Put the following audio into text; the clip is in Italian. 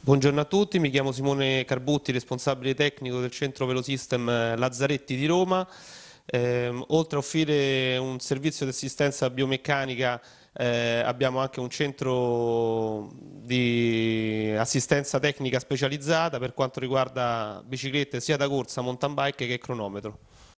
Buongiorno a tutti, mi chiamo Simone Carbutti, responsabile tecnico del centro Velosystem eh, Lazzaretti di Roma. Eh, oltre a offrire un servizio di assistenza biomeccanica eh, abbiamo anche un centro di assistenza tecnica specializzata per quanto riguarda biciclette sia da corsa, mountain bike che cronometro.